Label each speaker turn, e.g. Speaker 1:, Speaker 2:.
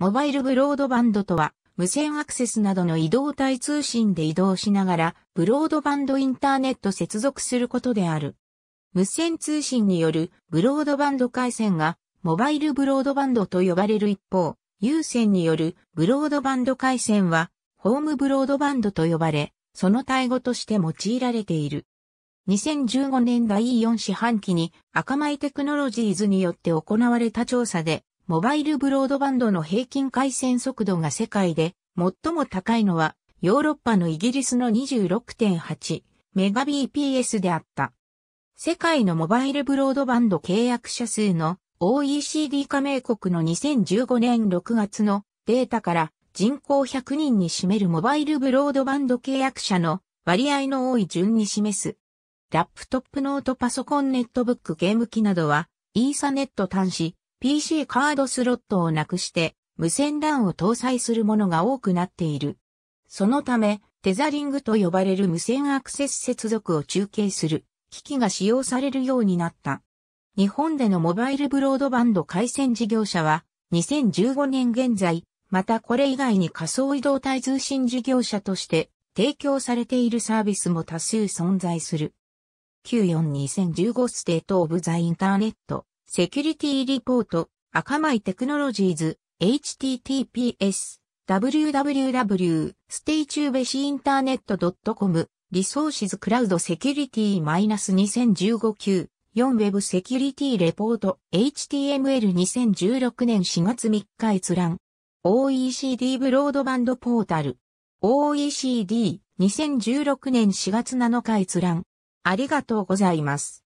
Speaker 1: モバイルブロードバンドとは、無線アクセスなどの移動体通信で移動
Speaker 2: しながら、ブロードバンドインターネット接続することである。無線通信によるブロードバンド回線が、モバイルブロードバンドと呼ばれる一方、有線によるブロードバンド回線は、ホームブロードバンドと呼ばれ、その対語として用いられている。2015年第4四半期に赤米テクノロジーズによって行われた調査で、モバイルブロードバンドの平均回線速度が世界で最も高いのはヨーロッパのイギリスの26.8メガ BPS であった。世界のモバイルブロードバンド契約者数の OECD 加盟国の2015年6月のデータから人口100人に占めるモバイルブロードバンド契約者の割合の多い順に示す。ラップトップノートパソコンネットブックゲーム機などはイーサネット端子 PC カードスロットをなくして無線 LAN を搭載するものが多くなっている。そのため、テザリングと呼ばれる無線アクセス接続を中継する機器が使用されるようになった。日本でのモバイルブロードバンド回線事業者は2015年現在、またこれ以外に仮想移動体通信事業者として提供されているサービスも多数存在する。94-2015ステートオブザインターネットセキュリティリポート、赤米テクノロジーズ、https、www.staytubesinternet.com、リソーシズクラウドセキュリティ -2015 級、4 Web セキュリティレポート、HTML2016 年4月3日閲覧。OECD ブロードバンドポータル。OECD2016
Speaker 1: 年4月7日閲覧。ありがとうございます。